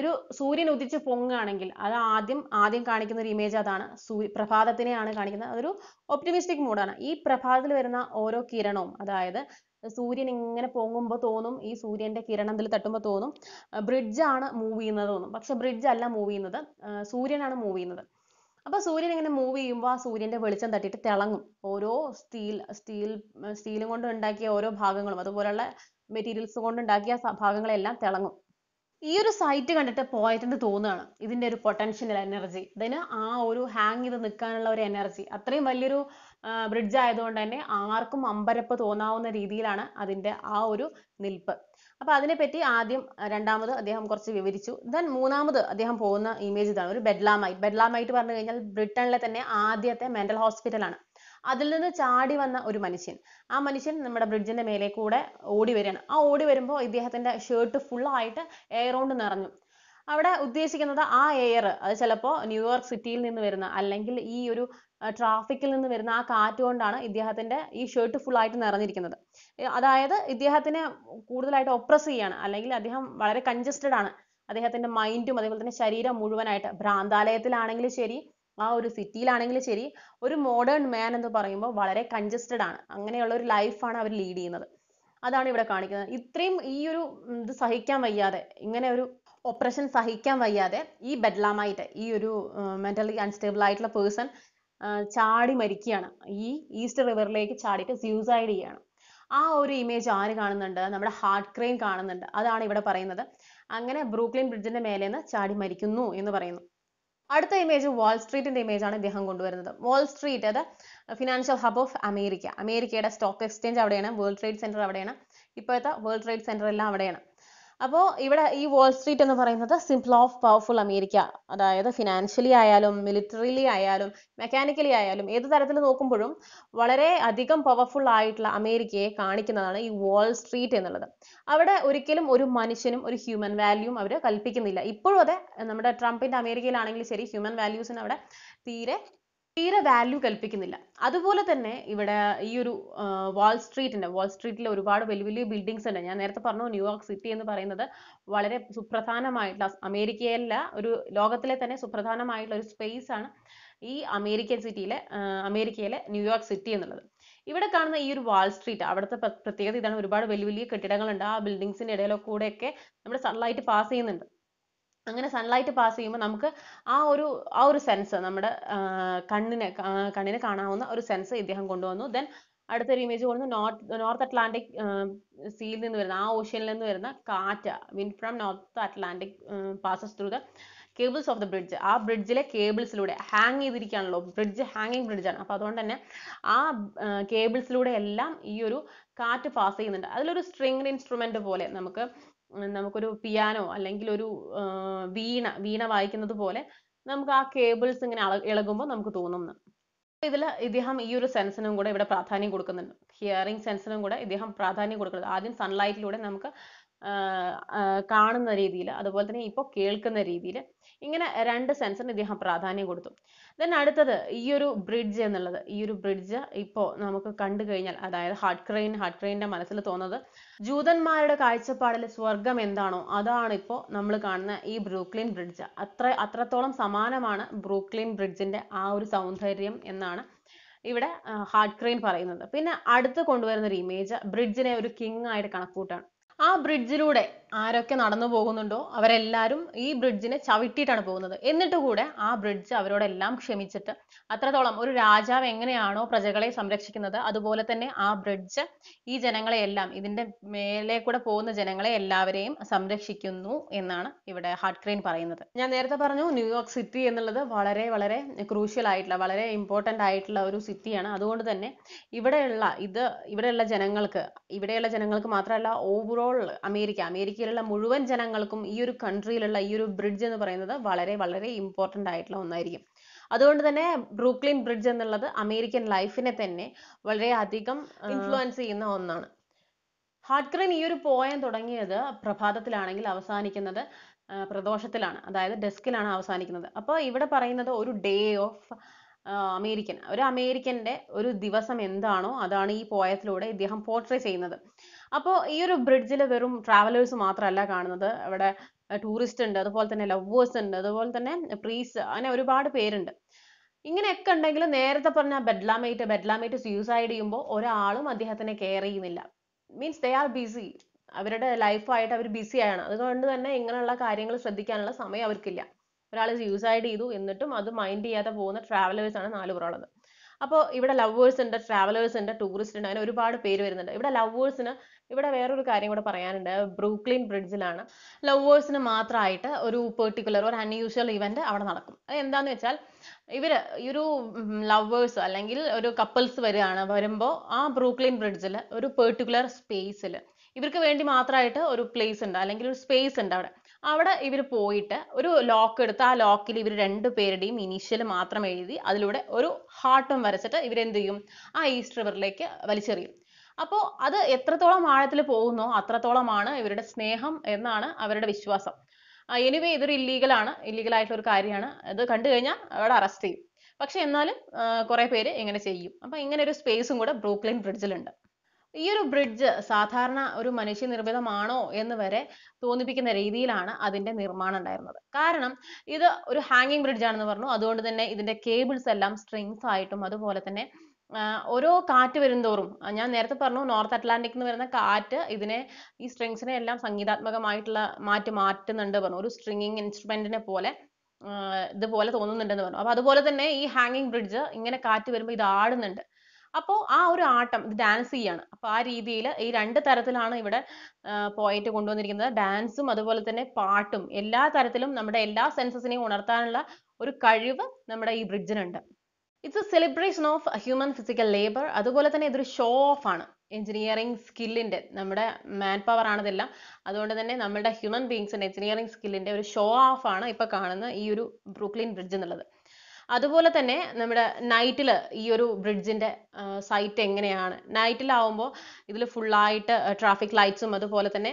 ഒരു സൂര്യൻ ഉദിച്ച് പൊങ്ങാണെങ്കിൽ അത് ആദ്യം ആദ്യം കാണിക്കുന്ന ഒരു ഇമേജ് അതാണ് സൂര്യ പ്രഭാതത്തിനെയാണ് കാണിക്കുന്നത് അതൊരു ഒപ്റ്റിമിസ്റ്റിക് മൂഡാണ് ഈ പ്രഭാതത്തിൽ വരുന്ന ഓരോ കിരണവും അതായത് സൂര്യൻ ഇങ്ങനെ പൊങ്ങുമ്പോൾ തോന്നും ഈ സൂര്യന്റെ കിരണം ഇതിൽ തട്ടുമ്പോൾ തോന്നും ബ്രിഡ്ജാണ് മൂവ് ചെയ്യുന്നത് തോന്നും പക്ഷെ ബ്രിഡ്ജ് അല്ല മൂവ് ചെയ്യുന്നത് സൂര്യനാണ് മൂവ് ചെയ്യുന്നത് അപ്പോൾ സൂര്യൻ ഇങ്ങനെ മൂവ് ചെയ്യുമ്പോൾ ആ സൂര്യന്റെ വെളിച്ചം തട്ടിയിട്ട് തിളങ്ങും ഓരോ സ്റ്റീൽ സ്റ്റീൽ സ്റ്റീലും കൊണ്ട് ഉണ്ടാക്കിയ ഓരോ ഭാഗങ്ങളും അതുപോലെയുള്ള മെറ്റീരിയൽസ് കൊണ്ട് ഉണ്ടാക്കിയ ഭാഗങ്ങളെല്ലാം തിളങ്ങും ഈ ഒരു സൈറ്റ് കണ്ടിട്ട് പോയിട്ടുണ്ട് തോന്നുകയാണ് ഇതിന്റെ ഒരു പൊട്ടൻഷ്യൽ എനർജി ഇതിന് ആ ഒരു ഹാങ് ചെയ്ത് നിൽക്കാനുള്ള ഒരു എനർജി അത്രയും വലിയൊരു ബ്രിഡ്ജ് ആയതുകൊണ്ട് തന്നെ ആർക്കും അമ്പരപ്പ് തോന്നാവുന്ന രീതിയിലാണ് അതിന്റെ ആ ഒരു നിൽപ്പ് അപ്പോൾ അതിനെപ്പറ്റി ആദ്യം രണ്ടാമത് അദ്ദേഹം കുറച്ച് വിവരിച്ചു ദെൻ മൂന്നാമത് അദ്ദേഹം പോകുന്ന ഇമേജ് ഇതാണ് ഒരു ബെഡ്ലാമൈറ്റ് ബെഡ്ലാമൈറ്റ് പറഞ്ഞു കഴിഞ്ഞാൽ ബ്രിട്ടനിലെ തന്നെ ആദ്യത്തെ മെന്റൽ ഹോസ്പിറ്റലാണ് അതിൽ നിന്ന് ചാടി വന്ന ഒരു മനുഷ്യൻ ആ മനുഷ്യൻ നമ്മുടെ ബ്രിഡ്ജിന്റെ മേലെ കൂടെ ഓടി വരികയാണ് ആ ഓടി വരുമ്പോൾ ഇദ്ദേഹത്തിന്റെ ഷർട്ട് ഫുള്ളായിട്ട് എയർ കൊണ്ട് നിറഞ്ഞു അവിടെ ഉദ്ദേശിക്കുന്നത് ആ എയർ അത് ചിലപ്പോൾ ന്യൂയോർക്ക് സിറ്റിയിൽ നിന്ന് വരുന്ന അല്ലെങ്കിൽ ഈ ഒരു ട്രാഫിക്കിൽ നിന്ന് വരുന്ന ആ കാറ്റ് കൊണ്ടാണ് ഇദ്ദേഹത്തിന്റെ ഈ ഷർട്ട് ഫുൾ ആയിട്ട് നിറഞ്ഞിരിക്കുന്നത് അതായത് ഇദ്ദേഹത്തിനെ കൂടുതലായിട്ട് ഒപ്രസ് ചെയ്യാണ് അല്ലെങ്കിൽ അദ്ദേഹം വളരെ കൺജസ്റ്റഡ് ആണ് അദ്ദേഹത്തിന്റെ മൈൻഡും അതേപോലെ തന്നെ ശരീരം മുഴുവനായിട്ട് ഭ്രാന്താലയത്തിലാണെങ്കിലും ശരി ആ ഒരു സിറ്റിയിലാണെങ്കിലും ശരി ഒരു മോഡേൺ മാൻ എന്ന് പറയുമ്പോൾ വളരെ കൺജസ്റ്റഡ് ആണ് അങ്ങനെയുള്ള ഒരു ലൈഫാണ് അവർ ലീഡ് ചെയ്യുന്നത് അതാണ് ഇവിടെ കാണിക്കുന്നത് ഇത്രയും ഈ ഒരു ഇത് സഹിക്കാൻ വയ്യാതെ ഇങ്ങനെ ഒരു ഓപ്പറേഷൻ സഹിക്കാൻ വയ്യാതെ ഈ ബെഡ്ലാമായിട്ട് ഈ ഒരു മെന്റലി അൺസ്റ്റേബിൾ ആയിട്ടുള്ള പേഴ്സൺ ചാടി മരിക്കുകയാണ് ഈ ഈസ്റ്റ് റിവറിലേക്ക് ചാടിയിട്ട് സ്യൂസൈഡ് ചെയ്യാണ് ആ ഒരു ഇമേജ് ആര് കാണുന്നുണ്ട് നമ്മുടെ ഹാർട്ട് ക്രെയിൻ കാണുന്നുണ്ട് അതാണ് ഇവിടെ പറയുന്നത് അങ്ങനെ ബ്രൂക്ലിൻ ബ്രിഡ്ജിന്റെ മേലെ നിന്ന് ചാടി മരിക്കുന്നു എന്ന് പറയുന്നു അടുത്ത ഇമേജ് വാൾ സ്ട്രീറ്റിന്റെ ഇമേജ് ആണ് ഇദ്ദേഹം കൊണ്ടുവരുന്നത് വാൾ സ്ട്രീറ്റ് അത് ഫിനാൻഷ്യൽ ഹബ് ഓഫ് അമേരിക്ക അമേരിക്കയുടെ സ്റ്റോക്ക് എക്സ്ചേഞ്ച് അവിടെയാണ് വേൾഡ് ട്രേഡ് സെന്റർ അവിടെയാണ് ഇപ്പോഴത്തെ വേൾഡ് ട്രേഡ് സെന്റർ എല്ലാം അവിടെയാണ് അപ്പോൾ ഇവിടെ ഈ വോൾ സ്ട്രീറ്റ് എന്ന് പറയുന്നത് സിംപിൾ ഓഫ് പവർഫുൾ അമേരിക്ക അതായത് ഫിനാൻഷ്യലി ആയാലും മിലിറ്ററിലി ആയാലും മെക്കാനിക്കലി ആയാലും ഏത് തരത്തിൽ നോക്കുമ്പോഴും വളരെ അധികം പവർഫുൾ ആയിട്ടുള്ള അമേരിക്കയെ കാണിക്കുന്നതാണ് ഈ വോൾ സ്ട്രീറ്റ് എന്നുള്ളത് അവിടെ ഒരിക്കലും ഒരു മനുഷ്യനും ഒരു ഹ്യൂമൻ വാല്യൂം അവർ കൽപ്പിക്കുന്നില്ല ഇപ്പോഴും അതെ നമ്മുടെ ട്രംപിൻ്റെ അമേരിക്കയിലാണെങ്കിലും ശരി ഹ്യൂമൻ വാല്യൂസിന് അവിടെ തീരെ തീരെ വാല്യൂ കൽപ്പിക്കുന്നില്ല അതുപോലെ തന്നെ ഇവിടെ ഈ ഒരു വാൾ സ്ട്രീറ്റിന്റെ വാൾ സ്ട്രീറ്റിലെ ഒരുപാട് വലിയ വലിയ ബിൽഡിങ്സ് ഉണ്ട് ഞാൻ നേരത്തെ പറഞ്ഞു ന്യൂയോർക്ക് സിറ്റി എന്ന് പറയുന്നത് വളരെ സുപ്രധാനമായിട്ടുള്ള അമേരിക്കയിലെ ഒരു ലോകത്തിലെ തന്നെ സുപ്രധാനമായിട്ടുള്ള ഒരു സ്പേസ് ആണ് ഈ അമേരിക്കൻ സിറ്റിയിലെ അമേരിക്കയിലെ ന്യൂയോർക്ക് സിറ്റി എന്നുള്ളത് ഇവിടെ കാണുന്ന ഈ ഒരു വാൾ സ്ട്രീറ്റ് അവിടുത്തെ പ്രത്യേകത ഇതാണ് ഒരുപാട് വലിയ വലിയ കെട്ടിടങ്ങളുണ്ട് ആ ബിൽഡിങ്സിന്റെ ഇടയിലോ കൂടെയൊക്കെ നമ്മുടെ സൺലൈറ്റ് പാസ് ചെയ്യുന്നുണ്ട് അങ്ങനെ സൺലൈറ്റ് പാസ് ചെയ്യുമ്പോൾ നമുക്ക് ആ ഒരു ആ ഒരു സെൻസ് നമ്മുടെ കണ്ണിനെ കണ്ണിന് കാണാവുന്ന ഒരു സെൻസ് ഇദ്ദേഹം കൊണ്ടുവന്നു ദെൻ ഒരു ഇമേജ് കൊണ്ടുവന്നു നോർത്ത് നോർത്ത് അറ്റ്ലാന്റിക് സീയിൽ നിന്ന് വരുന്ന ആ ഓഷ്യനിൽ നിന്ന് വരുന്ന കാറ്റ് wind from North Atlantic passes through the cables of the bridge ആ ബ്രിഡ്ജിലെ കേബിൾസിലൂടെ ഹാങ് ചെയ്തിരിക്കുകയാണല്ലോ ബ്രിഡ്ജ് ഹാങ്ങിങ് ബ്രിഡ്ജാണ് അപ്പോൾ അതുകൊണ്ട് തന്നെ ആ കേബിൾസിലൂടെ എല്ലാം ഈ ഒരു കാറ്റ് പാസ് ചെയ്യുന്നുണ്ട് അതിലൊരു സ്ട്രിംഗ് ഇൻസ്ട്രുമെന്റ് പോലെ നമുക്ക് നമുക്കൊരു പിയാനോ അല്ലെങ്കിൽ ഒരു വീണ വീണ വായിക്കുന്നത് പോലെ നമുക്ക് ആ കേബിൾസ് ഇങ്ങനെ ഇളകുമ്പോൾ നമുക്ക് തോന്നുന്നു ഇതിൽ ഇദ്ദേഹം ഈ ഒരു സെൻസിനും കൂടെ ഇവിടെ പ്രാധാന്യം കൊടുക്കുന്നുണ്ട് ഹിയറിംഗ് സെൻസിനും കൂടെ ഇദ്ദേഹം പ്രാധാന്യം കൊടുക്കുന്നത് ആദ്യം സൺലൈറ്റിലൂടെ നമുക്ക് കാണുന്ന രീതിയിൽ അതുപോലെ തന്നെ ഇപ്പോൾ കേൾക്കുന്ന രീതിയിൽ ഇങ്ങനെ രണ്ട് സെൻസറിന് ഇദ്ദേഹം പ്രാധാന്യം കൊടുത്തു ദെൻ അടുത്തത് ഈ ഒരു ബ്രിഡ്ജ് എന്നുള്ളത് ഈ ഒരു ബ്രിഡ്ജ് ഇപ്പോൾ നമുക്ക് കണ്ടു കഴിഞ്ഞാൽ അതായത് ഹാർഡ് ക്രെയിൻ ഹാർഡ് ക്രെയിൻ്റെ മനസ്സിൽ തോന്നുന്നത് ജൂതന്മാരുടെ കാഴ്ചപ്പാടിൽ സ്വർഗം എന്താണോ അതാണ് ഇപ്പോൾ നമ്മൾ കാണുന്ന ഈ ബ്രൂക്ലിൻ ബ്രിഡ്ജ് അത്ര അത്രത്തോളം സമാനമാണ് ബ്രൂക്ലിൻ ബ്രിഡ്ജിൻ്റെ ആ ഒരു സൗന്ദര്യം എന്നാണ് ഇവിടെ ഹാർഡ് ക്രെയിൻ പറയുന്നത് പിന്നെ അടുത്ത് കൊണ്ടുവരുന്ന ഒരു ഇമേജ് ബ്രിഡ്ജിനെ ഒരു കിങ് ആയിട്ട് കണക്കൂട്ടാണ് ആ ബ്രിഡ്ജിലൂടെ ആരൊക്കെ നടന്നു പോകുന്നുണ്ടോ അവരെല്ലാവരും ഈ ബ്രിഡ്ജിനെ ചവിട്ടിയിട്ടാണ് പോകുന്നത് എന്നിട്ട് കൂടെ ആ ബ്രിഡ്ജ് അവരോടെല്ലാം ക്ഷമിച്ചിട്ട് അത്രത്തോളം ഒരു രാജാവ് എങ്ങനെയാണോ പ്രജകളെ സംരക്ഷിക്കുന്നത് അതുപോലെ തന്നെ ആ ബ്രിഡ്ജ് ഈ ജനങ്ങളെയെല്ലാം ഇതിന്റെ മേലെ കൂടെ പോകുന്ന ജനങ്ങളെ എല്ലാവരെയും സംരക്ഷിക്കുന്നു എന്നാണ് ഇവിടെ ഹാർട്ട്ക്രെയിൻ പറയുന്നത് ഞാൻ നേരത്തെ പറഞ്ഞു ന്യൂയോർക്ക് സിറ്റി എന്നുള്ളത് വളരെ വളരെ ക്രൂഷ്യൽ ആയിട്ടുള്ള വളരെ ഇമ്പോർട്ടൻ്റ് ആയിട്ടുള്ള ഒരു സിറ്റിയാണ് അതുകൊണ്ട് തന്നെ ഇവിടെയുള്ള ഇത് ഇവിടെയുള്ള ജനങ്ങൾക്ക് ഇവിടെയുള്ള ജനങ്ങൾക്ക് മാത്രമല്ല ഓവറോൾ അമേരിക്ക അമേരിക്ക ഇന്ത്യയിലുള്ള മുഴുവൻ ജനങ്ങൾക്കും ഈ ഒരു കൺട്രിയിലുള്ള ഈ ഒരു ബ്രിഡ്ജ് എന്ന് പറയുന്നത് വളരെ വളരെ ഇമ്പോർട്ടൻ്റ് ആയിട്ടുള്ള ഒന്നായിരിക്കും അതുകൊണ്ട് തന്നെ ബ്രൂക്ലിൻ ബ്രിഡ്ജ് എന്നുള്ളത് അമേരിക്കൻ ലൈഫിനെ തന്നെ വളരെ അധികം ഇൻഫ്ലുവൻസ് ചെയ്യുന്ന ഒന്നാണ് ഹാർഡ്കറിൻ ഈ ഒരു പോയം തുടങ്ങിയത് പ്രഭാതത്തിലാണെങ്കിൽ അവസാനിക്കുന്നത് പ്രദോഷത്തിലാണ് അതായത് ഡെസ്കിലാണ് അവസാനിക്കുന്നത് അപ്പോൾ ഇവിടെ പറയുന്നത് ഒരു ഡേ ഓഫ് അമേരിക്കൻ ഒരു അമേരിക്കൻ്റെ ഒരു ദിവസം എന്താണോ അതാണ് ഈ പോയത്തിലൂടെ ഇദ്ദേഹം പോർട്രേ ചെയ്യുന്നത് അപ്പോൾ ഈ ഒരു ബ്രിഡ്ജിൽ വെറും ട്രാവലേഴ്സ് മാത്രമല്ല കാണുന്നത് അവിടെ ടൂറിസ്റ്റ് ഉണ്ട് അതുപോലെ തന്നെ ലവേഴ്സ് ഉണ്ട് അതുപോലെ തന്നെ പ്രീസ് അങ്ങനെ ഒരുപാട് പേരുണ്ട് ഇങ്ങനെയൊക്കെ ഉണ്ടെങ്കിൽ നേരത്തെ പറഞ്ഞ ബെഡ്ലാമേറ്റ് ബെഡ്ലാമേറ്റ് സ്യൂസൈഡ് ചെയ്യുമ്പോൾ ഒരാളും അദ്ദേഹത്തിനെ കെയർ ചെയ്യുന്നില്ല മീൻസ് ദേ ആർ ബിസി അവരുടെ ലൈഫായിട്ട് അവർ ബിസിയാണ് അതുകൊണ്ട് തന്നെ ഇങ്ങനെയുള്ള കാര്യങ്ങൾ ശ്രദ്ധിക്കാനുള്ള സമയം അവർക്കില്ല ഒരാൾ സ്യൂസൈഡ് ചെയ്തു എന്നിട്ടും അത് മൈൻഡ് ചെയ്യാതെ പോകുന്ന ട്രാവലേഴ്സ് ആണ് നാല് പേരുള്ളത് അപ്പോൾ ഇവിടെ ലവേഴ്സ് ഉണ്ട് ട്രാവലേഴ്സ് ഉണ്ട് ടൂറിസ്റ്റ് ഉണ്ട് അങ്ങനെ ഒരുപാട് പേര് വരുന്നുണ്ട് ഇവിടെ ലവേഴ്സിന് ഇവിടെ വേറൊരു കാര്യം കൂടെ പറയാനുണ്ട് ബ്രൂക്ലിൻ ബ്രിഡ്ജിലാണ് ലവേഴ്സിന് മാത്രമായിട്ട് ഒരു പെർട്ടിക്കുലർ ഒരു അൺയൂഷ്വൽ ഇവന്റ് അവിടെ നടക്കും അത് എന്താന്ന് വെച്ചാൽ ഇവർ ഈ ഒരു ലവേഴ്സ് അല്ലെങ്കിൽ ഒരു കപ്പിൾസ് വരികയാണ് വരുമ്പോൾ ആ ബ്രൂക്ലിൻ ബ്രിഡ്ജിൽ ഒരു പെർട്ടിക്കുലർ സ്പേസിൽ ഇവർക്ക് വേണ്ടി മാത്രമായിട്ട് ഒരു പ്ലേസ് ഉണ്ട് അല്ലെങ്കിൽ ഒരു സ്പേസ് ഉണ്ട് അവിടെ അവിടെ ഇവർ പോയിട്ട് ഒരു ലോക്ക് എടുത്ത് ആ ലോക്കിൽ ഇവർ രണ്ട് പേരുടെയും ഇനീഷ്യൽ മാത്രം എഴുതി അതിലൂടെ ഒരു ഹാർട്ടും വരച്ചിട്ട് ഇവരെന്ത് ചെയ്യും ആ ഈസ്റ്റ് റിവറിലേക്ക് വലിച്ചെറിയും അപ്പോൾ അത് എത്രത്തോളം ആഴത്തിൽ പോകുന്നോ അത്രത്തോളമാണ് ഇവരുടെ സ്നേഹം എന്നാണ് അവരുടെ വിശ്വാസം എനിവേ ഇതൊരു ഇല്ലീഗൽ ആണ് ഇല്ലീഗൽ ആയിട്ടുള്ള ഒരു കാര്യമാണ് ഇത് കണ്ടു കഴിഞ്ഞാൽ അവിടെ അറസ്റ്റ് ചെയ്യും പക്ഷെ എന്നാലും കുറേ പേര് ഇങ്ങനെ ചെയ്യും അപ്പോൾ ഇങ്ങനെ ഒരു സ്പേസും കൂടെ ബ്രൂക്ലിൻ ബ്രിഡ്ജിലുണ്ട് ഈ ഒരു ബ്രിഡ്ജ് സാധാരണ ഒരു മനുഷ്യനിർമ്മിതമാണോ എന്ന് വരെ തോന്നിപ്പിക്കുന്ന രീതിയിലാണ് അതിന്റെ നിർമ്മാണം ഉണ്ടായിരുന്നത് കാരണം ഇത് ഒരു ഹാങ്ങിങ് ബ്രിഡ്ജ് ആണെന്ന് പറഞ്ഞു അതുകൊണ്ട് തന്നെ ഇതിന്റെ കേബിൾസ് എല്ലാം സ്ട്രിങ്സ് ആയിട്ടും അതുപോലെ തന്നെ ഓരോ കാറ്റ് വരുന്തോറും ഞാൻ നേരത്തെ പറഞ്ഞു നോർത്ത് അറ്റ്ലാന്റിക് എന്ന് വരുന്ന കാറ്റ് ഇതിനെ ഈ സ്ട്രിങ്സിനെ എല്ലാം സംഗീതാത്മകമായിട്ടുള്ള മാറ്റി മാറ്റുന്നുണ്ട് പറഞ്ഞു ഒരു സ്ട്രിങ്ങിങ് ഇൻസ്ട്രുമെന്റിനെ പോലെ ഇതുപോലെ തോന്നുന്നുണ്ടെന്ന് പറഞ്ഞു അപ്പൊ അതുപോലെ തന്നെ ഈ ഹാങ്ങിങ് ബ്രിഡ്ജ് ഇങ്ങനെ കാറ്റ് വരുമ്പോൾ ഇത് ആടുന്നുണ്ട് അപ്പോൾ ആ ഒരു ആട്ടം ഡാൻസ് ചെയ്യാണ് അപ്പോൾ ആ രീതിയിൽ ഈ രണ്ട് തരത്തിലാണ് ഇവിടെ പോയിട്ട് കൊണ്ടുവന്നിരിക്കുന്നത് ഡാൻസും അതുപോലെ തന്നെ പാട്ടും എല്ലാ തരത്തിലും നമ്മുടെ എല്ലാ സെൻസസിനെയും ഉണർത്താനുള്ള ഒരു കഴിവ് നമ്മുടെ ഈ ബ്രിഡ്ജിനുണ്ട് it's a celebration of human physical labour അതുപോലെ തന്നെ ഇതൊരു ഷോ ഓഫ് ആണ് എഞ്ചിനീയറിംഗ് സ്കില്ലിന്റെ നമ്മുടെ മാൻ പവർ ആണിതെല്ലാം അതുകൊണ്ട് തന്നെ നമ്മുടെ ഹ്യൂമൻ ബീങ്സിൻ്റെ എഞ്ചിനീയറിംഗ് സ്കില്ലിന്റെ ഒരു ഷോ ഓഫ് ആണ് ഇപ്പോൾ കാണുന്ന ഈ ഒരു ബ്രൂക്ലിൻ ബ്രിഡ്ജ് എന്നുള്ളത് അതുപോലെ തന്നെ നമ്മുടെ നൈറ്റിൽ ഈ ഒരു ബ്രിഡ്ജിന്റെ സൈറ്റ് എങ്ങനെയാണ് നൈറ്റിലാവുമ്പോൾ ഇതിൽ ഫുള്ളായിട്ട് ട്രാഫിക് ലൈറ്റ്സും അതുപോലെ തന്നെ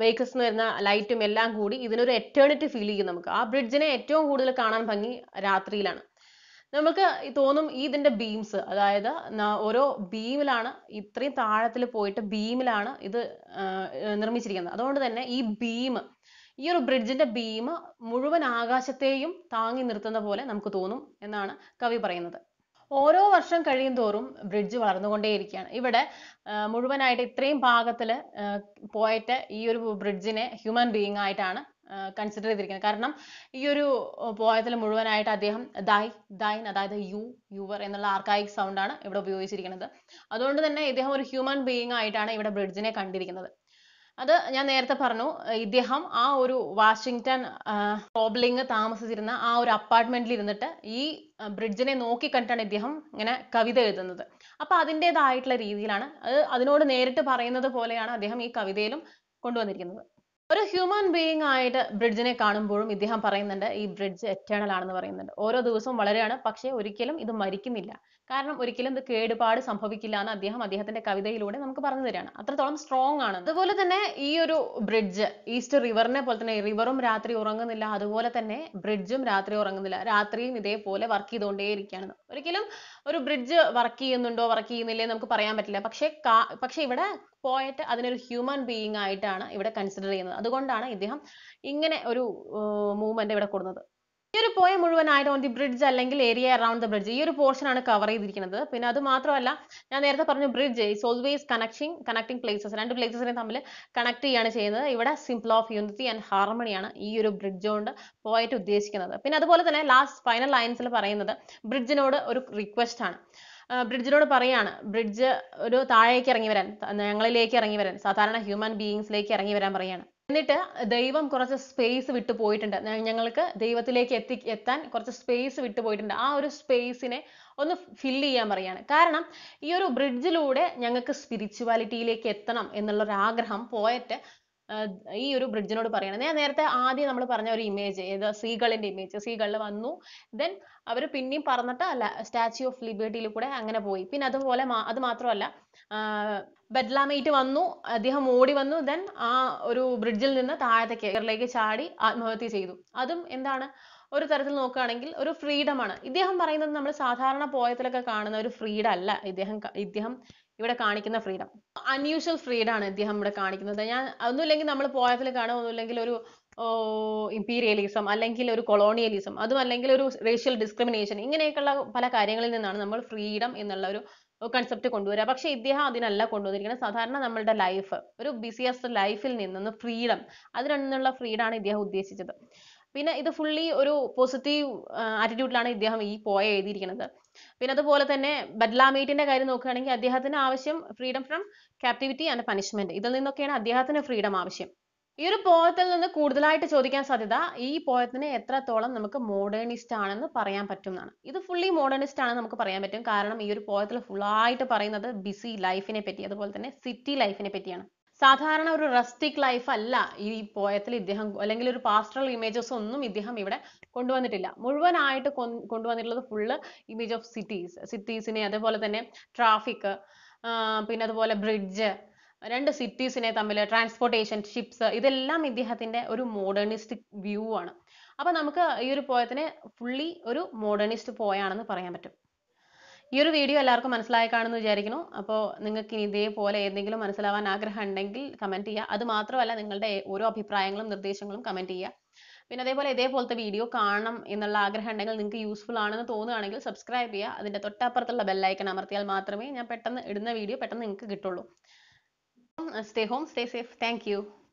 വെഹിക്കിൾസ് എന്ന് വരുന്ന ലൈറ്റും എല്ലാം കൂടി ഇതിനൊരു എറ്റേണിറ്റി ഫീൽ ചെയ്യും നമുക്ക് ആ ബ്രിഡ്ജിനെ ഏറ്റവും കൂടുതൽ കാണാൻ ഭംഗി രാത്രിയിലാണ് നമുക്ക് തോന്നും ഈ ഇതിന്റെ ബീംസ് അതായത് ഓരോ ബീമിലാണ് ഇത്രയും താഴത്തിൽ പോയിട്ട് ബീമിലാണ് ഇത് നിർമ്മിച്ചിരിക്കുന്നത് അതുകൊണ്ട് തന്നെ ഈ ബീം ഈ ഒരു ബ്രിഡ്ജിന്റെ ഭീമ മുഴുവൻ ആകാശത്തെയും താങ്ങി നിർത്തുന്ന പോലെ നമുക്ക് തോന്നും എന്നാണ് കവി പറയുന്നത് ഓരോ വർഷം കഴിയും തോറും ബ്രിഡ്ജ് വളർന്നുകൊണ്ടേയിരിക്കുകയാണ് ഇവിടെ മുഴുവനായിട്ട് ഇത്രയും ഭാഗത്തിൽ പോയിട്ട് ഈ ഒരു ബ്രിഡ്ജിനെ ഹ്യൂമൻ ബീയിങ് ആയിട്ടാണ് കൺസിഡർ ചെയ്തിരിക്കുന്നത് കാരണം ഈ ഒരു പോയത്തിൽ മുഴുവനായിട്ട് അദ്ദേഹം ദൈ ദൈൻ അതായത് യു യുവർ എന്നുള്ള ആർക്കായിക് സൗണ്ടാണ് ഇവിടെ ഉപയോഗിച്ചിരിക്കുന്നത് അതുകൊണ്ട് തന്നെ ഇദ്ദേഹം ഒരു ഹ്യൂമൻ ബീയിങ് ആയിട്ടാണ് ഇവിടെ ബ്രിഡ്ജിനെ കണ്ടിരിക്കുന്നത് അത് ഞാൻ നേരത്തെ പറഞ്ഞു ഇദ്ദേഹം ആ ഒരു വാഷിങ്ടൺ റോബ്ലിംഗ് താമസിച്ചിരുന്ന ആ ഒരു അപ്പാർട്ട്മെന്റിൽ ഇരുന്നിട്ട് ഈ ബ്രിഡ്ജിനെ നോക്കി കണ്ടാണ് ഇദ്ദേഹം ഇങ്ങനെ കവിത എഴുതുന്നത് അപ്പോൾ അതിൻ്റെതായിട്ടുള്ള രീതിയിലാണ് അത് അതിനോട് നേരിട്ട് പറയുന്നത് പോലെയാണ് അദ്ദേഹം ഈ കവിതയിലും കൊണ്ടുവന്നിരിക്കുന്നത് ഒരു ഹ്യൂമൻ ബീയിങ് ആയിട്ട് ബ്രിഡ്ജിനെ കാണുമ്പോഴും ഇദ്ദേഹം പറയുന്നുണ്ട് ഈ ബ്രിഡ്ജ് എറ്റേണൽ ആണെന്ന് പറയുന്നുണ്ട് ഓരോ ദിവസവും വളരുകയാണ് പക്ഷേ ഒരിക്കലും ഇത് മരിക്കുന്നില്ല കാരണം ഒരിക്കലും ഇത് കേടുപാട് സംഭവിക്കില്ല എന്ന് അദ്ദേഹം അദ്ദേഹത്തിന്റെ കവിതയിലൂടെ നമുക്ക് പറഞ്ഞു തരികയാണ് അത്രത്തോളം സ്ട്രോങ് ആണ് അതുപോലെ തന്നെ ഈ ഒരു ബ്രിഡ്ജ് ഈസ്റ്റ് റിവറിനെ പോലെ തന്നെ റിവറും രാത്രി ഉറങ്ങുന്നില്ല അതുപോലെ തന്നെ ബ്രിഡ്ജും രാത്രി ഉറങ്ങുന്നില്ല രാത്രിയും ഇതേപോലെ വർക്ക് ചെയ്തുകൊണ്ടേയിരിക്കുകയാണ് ഒരിക്കലും ഒരു ബ്രിഡ്ജ് വർക്ക് ചെയ്യുന്നുണ്ടോ വർക്ക് ചെയ്യുന്നില്ലേ നമുക്ക് പറയാൻ പറ്റില്ല പക്ഷേ പക്ഷേ ഇവിടെ പോയറ്റ് അതിനൊരു ഹ്യൂമൻ ബീയിങ് ആയിട്ടാണ് ഇവിടെ കൺസിഡർ ചെയ്യുന്നത് അതുകൊണ്ടാണ് ഇദ്ദേഹം ഇങ്ങനെ ഒരു മൂവ്മെന്റ് ഇവിടെ കൊടുത്തത് ഈ ഒരു മുഴുവൻ ആയിട്ട് ഓൺ ദി ബ്രിഡ്ജ് അല്ലെങ്കിൽ ഏരിയ അറൌണ്ട് ദ ബ്രിഡ്ജ് ഈ ഒരു പോർഷൻ ആണ് കവർ ചെയ്തിരിക്കുന്നത് പിന്നെ അത് മാത്രമല്ല ഞാൻ നേരത്തെ പറഞ്ഞു bridge is always connecting, connecting places രണ്ട് പ്ലേസസിനെ തമ്മിൽ കണക്ട് ചെയ്യാണ് ചെയ്യുന്നത് ഇവിടെ സിമ്പിൾ ഓഫ് യൂണിറ്റി ആൻഡ് ഹാർമണിയാണ് ഈ ഒരു ബ്രിഡ്ജ് കൊണ്ട് പോയിട്ട് ഉദ്ദേശിക്കുന്നത് പിന്നെ അതുപോലെ തന്നെ ലാസ്റ്റ് ഫൈനൽ ലൈൻസിൽ പറയുന്നത് ബ്രിഡ്ജിനോട് ഒരു റിക്വസ്റ്റ് ആണ് ബ്രിഡ്ജിനോട് പറയാണ് ബ്രിഡ്ജ് ഒരു താഴേക്ക് ഇറങ്ങി വരാൻ ഞങ്ങളിലേക്ക് ഇറങ്ങി വരാൻ സാധാരണ ഹ്യൂമൻ ബീയിങ്സിലേക്ക് ഇറങ്ങി വരാൻ പറയാണ് എന്നിട്ട് ദൈവം കുറച്ച് സ്പേസ് വിട്ട് പോയിട്ടുണ്ട് ഞങ്ങൾക്ക് ദൈവത്തിലേക്ക് എത്തി എത്താൻ കുറച്ച് സ്പേസ് വിട്ട് പോയിട്ടുണ്ട് ആ ഒരു സ്പേസിനെ ഒന്ന് ഫില്ല് ചെയ്യാൻ പറയാണ് കാരണം ഈ ഒരു ബ്രിഡ്ജിലൂടെ ഞങ്ങൾക്ക് സ്പിരിച്വാലിറ്റിയിലേക്ക് എത്തണം എന്നുള്ള ഒരു ആഗ്രഹം പോയറ്റ് ഈ ഒരു ബ്രിഡ്ജിനോട് പറയണത് ഞാൻ നേരത്തെ ആദ്യം നമ്മൾ പറഞ്ഞ ഒരു ഇമേജ് ഏത് സീകളിന്റെ ഇമേജ് സീകളിൽ വന്നു ദെൻ അവർ പിന്നെയും പറന്നിട്ട് അല്ല ഓഫ് ലിബർട്ടിയിൽ കൂടെ അങ്ങനെ പോയി പിന്നെ അതുപോലെ അത് മാത്രമല്ല ബെഡ്ലാമേറ്റ് വന്നു അദ്ദേഹം ഓടി വന്നു ദെൻ ആ ഒരു ബ്രിഡ്ജിൽ നിന്ന് താഴത്തേക്ക് എയറിലേക്ക് ചാടി ആത്മഹത്യ ചെയ്തു അതും എന്താണ് ഒരു തരത്തിൽ നോക്കുകയാണെങ്കിൽ ഒരു ആണ് ഇദ്ദേഹം പറയുന്നത് നമ്മൾ സാധാരണ പോയത്തിലൊക്കെ കാണുന്ന ഒരു ഫ്രീഡം അല്ല ഇദ്ദേഹം ഇദ്ദേഹം ഇവിടെ കാണിക്കുന്ന ഫ്രീഡം അൺയൂഷ്വൽ ഫ്രീഡം ആണ് ഇദ്ദേഹം ഇവിടെ കാണിക്കുന്നത് ഞാൻ ഒന്നുമില്ലെങ്കിൽ നമ്മൾ പോയതിൽ കാണും ഒന്നുമില്ലെങ്കിൽ ഒരു ഇമ്പീരിയലിസം അല്ലെങ്കിൽ ഒരു കൊളോണിയലിസം അതും അല്ലെങ്കിൽ ഒരു റേഷ്യൽ ഡിസ്ക്രിമിനേഷൻ ഇങ്ങനെയൊക്കെയുള്ള പല കാര്യങ്ങളിൽ നിന്നാണ് നമ്മൾ ഫ്രീഡം എന്നുള്ള ഒരു കൺസെപ്റ്റ് കൊണ്ടുവരിക പക്ഷേ ഇദ്ദേഹം അതിനല്ല കൊണ്ടുവന്നിരിക്കുന്നത് സാധാരണ നമ്മളുടെ ലൈഫ് ഒരു ബിസിയസ്റ്റ് ലൈഫിൽ നിന്നൊന്ന് ഫ്രീഡം അതിൽ നിന്നുള്ള ഫ്രീഡം ആണ് ഇദ്ദേഹം ഉദ്ദേശിച്ചത് പിന്നെ ഇത് ഫുള്ളി ഒരു പോസിറ്റീവ് ആറ്റിറ്റ്യൂഡിലാണ് ഇദ്ദേഹം ഈ പോയ എഴുതിയിരിക്കുന്നത് പിന്നെ അതുപോലെ തന്നെ ബദ്ലാമീറ്റിന്റെ കാര്യം നോക്കുകയാണെങ്കിൽ അദ്ദേഹത്തിന് ആവശ്യം freedom from captivity and punishment ഇതിൽ നിന്നൊക്കെയാണ് അദ്ദേഹത്തിന് ഫ്രീഡം ആവശ്യം ഈ ഒരു പോയത്തിൽ നിന്ന് കൂടുതലായിട്ട് ചോദിക്കാൻ സാധ്യത ഈ പോയത്തിന് എത്രത്തോളം നമുക്ക് മോഡേണിസ്റ്റ് ആണെന്ന് പറയാൻ പറ്റും എന്നാണ് ഇത് ഫുള്ളി മോഡേണിസ്റ്റ് ആണെന്ന് നമുക്ക് പറയാൻ പറ്റും കാരണം ഈ ഒരു പോയത്തിൽ ഫുള്ളായിട്ട് പറയുന്നത് ബിസി ലൈഫിനെ പറ്റി അതുപോലെ തന്നെ സിറ്റി ലൈഫിനെ പറ്റിയാണ് സാധാരണ ഒരു റസ്റ്റിക് ലൈഫ് അല്ല ഈ പോയത്തിൽ ഇദ്ദേഹം അല്ലെങ്കിൽ ഒരു പാസ്റ്ററൽ ഇമേജസ് ഒന്നും ഇദ്ദേഹം ഇവിടെ കൊണ്ടുവന്നിട്ടില്ല മുഴുവനായിട്ട് കൊണ്ടുവന്നിട്ടുള്ളത് ഫുള്ള് ഇമേജ് ഓഫ് സിറ്റീസ് സിറ്റീസിനെ അതേപോലെ തന്നെ ട്രാഫിക് പിന്നെ അതുപോലെ ബ്രിഡ്ജ് രണ്ട് സിറ്റീസിനെ തമ്മിൽ ട്രാൻസ്പോർട്ടേഷൻ ഷിപ്സ് ഇതെല്ലാം ഇദ്ദേഹത്തിന്റെ ഒരു മോഡേണിസ്റ്റിക് വ്യൂ ആണ് അപ്പൊ നമുക്ക് ഈ ഒരു പോയത്തിനെ ഫുള്ളി ഒരു മോഡേണിസ്റ്റ് പോയാണെന്ന് പറയാൻ പറ്റും ഈ ഒരു വീഡിയോ എല്ലാവർക്കും മനസ്സിലായി കാണുമെന്ന് വിചാരിക്കുന്നു അപ്പോൾ നിങ്ങൾക്ക് ഇനി ഇതേപോലെ എന്തെങ്കിലും മനസ്സിലാവാൻ ആഗ്രഹം ഉണ്ടെങ്കിൽ കമൻറ്റ് ചെയ്യുക അത് മാത്രമല്ല നിങ്ങളുടെ ഓരോ അഭിപ്രായങ്ങളും നിർദ്ദേശങ്ങളും കമൻറ്റ് ചെയ്യുക പിന്നെ അതേപോലെ ഇതേപോലത്തെ വീഡിയോ കാണണം എന്നുള്ള ആഗ്രഹം ഉണ്ടെങ്കിൽ നിങ്ങൾക്ക് യൂസ്ഫുൾ ആണെന്ന് തോന്നുകയാണെങ്കിൽ സബ്സ്ക്രൈബ് ചെയ്യുക അതിൻ്റെ തൊട്ടപ്പുറത്തുള്ള ബെല്ലൈക്കൺ അമർത്തിയാൽ മാത്രമേ ഞാൻ പെട്ടെന്ന് ഇടുന്ന വീഡിയോ പെട്ടെന്ന് നിങ്ങൾക്ക് കിട്ടുള്ളൂ stay home stay safe thank